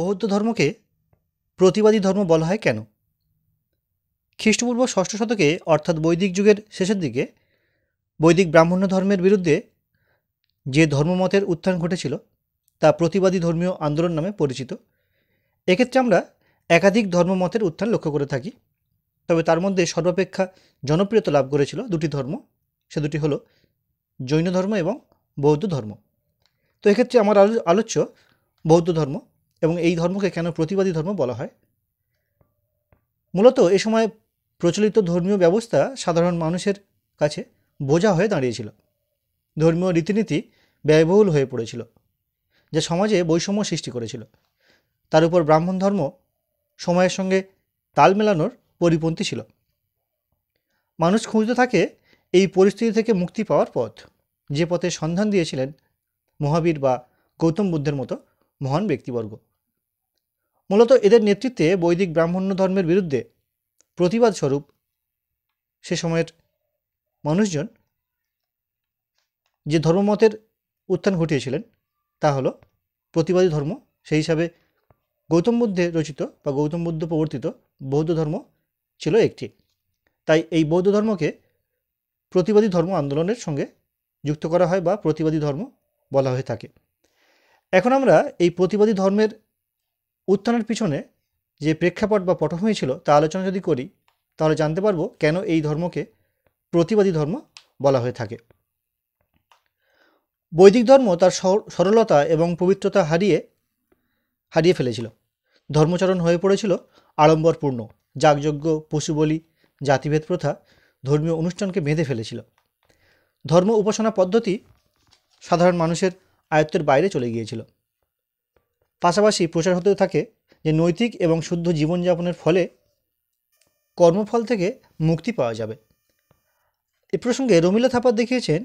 বৌদ্ধ ধর্মকে প্রতিবাদী ধর্ম বলা হয় কেন খ্রিস্টপূর্ব ষষ্ঠ শতকে অর্থাৎ বৈদিক যুগের শেষের দিকে বৈদিক ব্রাহ্মণ্য ধর্মের বিরুদ্ধে যে ধর্মমতের উত্থান ঘটেছিল তা প্রতিবাদী ধর্মীয় আন্দোলন নামে পরিচিত এক্ষেত্রে আমরা একাধিক ধর্মমতের উত্থান লক্ষ্য করে থাকি তবে তার মধ্যে সর্বাপেক্ষা জনপ্রিয়তা লাভ করেছিল দুটি ধর্ম সে দুটি হলো জৈন ধর্ম এবং বৌদ্ধ ধর্ম তো এক্ষেত্রে আমার আলোচ্য বৌদ্ধ ধর্ম এবং এই ধর্মকে কেন প্রতিবাদী ধর্ম বলা হয় মূলত এ সময় প্রচলিত ধর্মীয় ব্যবস্থা সাধারণ মানুষের কাছে বোঝা হয়ে দাঁড়িয়েছিল ধর্মীয় রীতিনীতি ব্যয়বহুল হয়ে পড়েছিল যা সমাজে বৈষম্য সৃষ্টি করেছিল তার উপর ব্রাহ্মণ ধর্ম সময়ের সঙ্গে তাল মেলানোর পরিপন্থী ছিল মানুষ খুঁজতে থাকে এই পরিস্থিতি থেকে মুক্তি পাওয়ার পথ যে পথে সন্ধান দিয়েছিলেন মহাবীর বা গৌতম বুদ্ধের মতো মহান ব্যক্তিবর্গ মূলত এদের নেতৃত্বে বৈদিক ব্রাহ্মণ্য ধর্মের বিরুদ্ধে প্রতিবাদ স্বরূপ সে সময়ের মানুষজন যে ধর্মমতের উত্থান ঘটিয়েছিলেন তা হলো প্রতিবাদী ধর্ম সেই হিসাবে গৌতম বুদ্ধে রচিত বা গৌতম বুদ্ধ প্রবর্তিত বৌদ্ধ ধর্ম ছিল একটি তাই এই বৌদ্ধ ধর্মকে প্রতিবাদী ধর্ম আন্দোলনের সঙ্গে যুক্ত করা হয় বা প্রতিবাদী ধর্ম বলা হয়ে থাকে এখন আমরা এই প্রতিবাদী ধর্মের উত্থানের পিছনে যে প্রেক্ষাপট বা পটভূমি ছিল তা আলোচনা যদি করি তাহলে জানতে পারবো কেন এই ধর্মকে প্রতিবাদী ধর্ম বলা হয়ে থাকে বৈদিক ধর্ম তার সরলতা এবং পবিত্রতা হারিয়ে হারিয়ে ফেলেছিল ধর্মচরণ হয়ে পড়েছিল আড়ম্বরপূর্ণ যাগযজ্ঞ পশুবলি জাতিভেদ প্রথা ধর্মীয় অনুষ্ঠানকে বেঁধে ফেলেছিল ধর্ম উপাসনা পদ্ধতি সাধারণ মানুষের আয়ত্তের বাইরে চলে গিয়েছিল পাশাপাশি প্রচার হতে থাকে যে নৈতিক এবং শুদ্ধ জীবনযাপনের ফলে কর্মফল থেকে মুক্তি পাওয়া যাবে এ প্রসঙ্গে রমিলা থাপা দেখিয়েছেন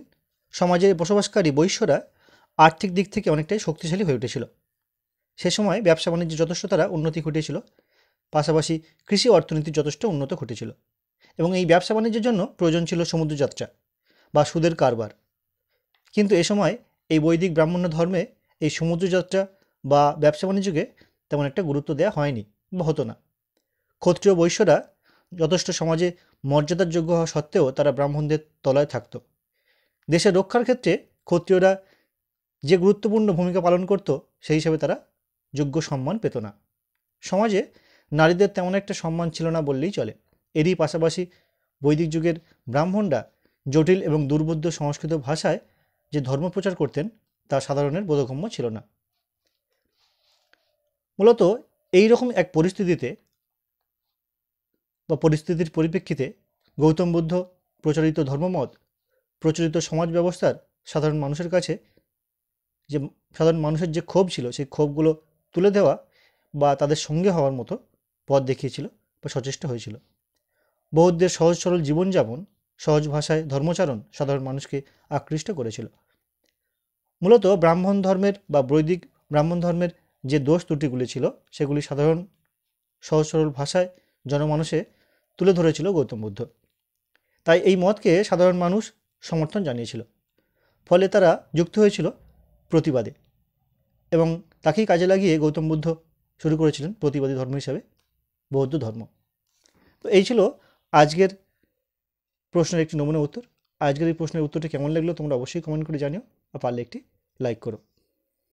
সমাজে বসবাসকারী বৈশ্যরা আর্থিক দিক থেকে অনেকটাই শক্তিশালী হয়ে উঠেছিল সে সময় ব্যবসা বাণিজ্যে যথেষ্ট তারা উন্নতি ঘটেছিল পাশাপাশি কৃষি অর্থনীতি যথেষ্ট উন্নত ঘটেছিল এবং এই ব্যবসা বাণিজ্যের জন্য প্রয়োজন ছিল সমুদ্রযাত্রা বা সুদের কারবার কিন্তু এ সময় এই বৈদিক ব্রাহ্মণ্য ধর্মে এই সমুদ্রযাত্রা বা ব্যবসা বাণিজ্যকে তেমন একটা গুরুত্ব দেওয়া হয়নি বা হতো না ক্ষত্রিয় বৈশ্যরা যথেষ্ট সমাজে মর্যাদার যোগ্য হওয়া সত্ত্বেও তারা ব্রাহ্মণদের তলায় থাকত দেশের রক্ষার ক্ষেত্রে ক্ষত্রিয়রা যে গুরুত্বপূর্ণ ভূমিকা পালন করত সেই হিসাবে তারা যোগ্য সম্মান পেত না সমাজে নারীদের তেমন একটা সম্মান ছিল না বললেই চলে এরই পাশাপাশি বৈদিক যুগের ব্রাহ্মণরা জটিল এবং দুর্বোধ্য সংস্কৃত ভাষায় যে ধর্ম প্রচার করতেন তা সাধারণের বোধগম্য ছিল না মূলত এই রকম এক পরিস্থিতিতে বা পরিস্থিতির পরিপ্রেক্ষিতে গৌতম বুদ্ধ প্রচলিত ধর্মমত প্রচলিত সমাজ ব্যবস্থার সাধারণ মানুষের কাছে যে সাধারণ মানুষের যে ক্ষোভ ছিল সেই ক্ষোভগুলো তুলে দেওয়া বা তাদের সঙ্গে হওয়ার মতো পথ দেখিয়েছিল বা সচেষ্ট হয়েছিল বৌদ্ধের সহজ সরল জীবনযাপন সহজ ভাষায় ধর্মচারণ সাধারণ মানুষকে আকৃষ্ট করেছিল মূলত ব্রাহ্মণ ধর্মের বা বৈদিক ব্রাহ্মণ ধর্মের যে দোষ ত্রুটিগুলি ছিল সেগুলি সাধারণ সহজ সরল ভাষায় জনমানুষে তুলে ধরেছিল গৌতম বুদ্ধ তাই এই মতকে সাধারণ মানুষ সমর্থন জানিয়েছিল ফলে তারা যুক্ত হয়েছিল প্রতিবাদে এবং তাকেই কাজে লাগিয়ে গৌতম বুদ্ধ শুরু করেছিলেন প্রতিবাদী ধর্ম হিসাবে বৌদ্ধ ধর্ম তো এই ছিল আজকের প্রশ্নের একটি নমুনা উত্তর আজকের এই প্রশ্নের উত্তরটি কেমন লাগলো তোমরা অবশ্যই কমেন্ট করে জানিও আর পারলে একটি লাইক করো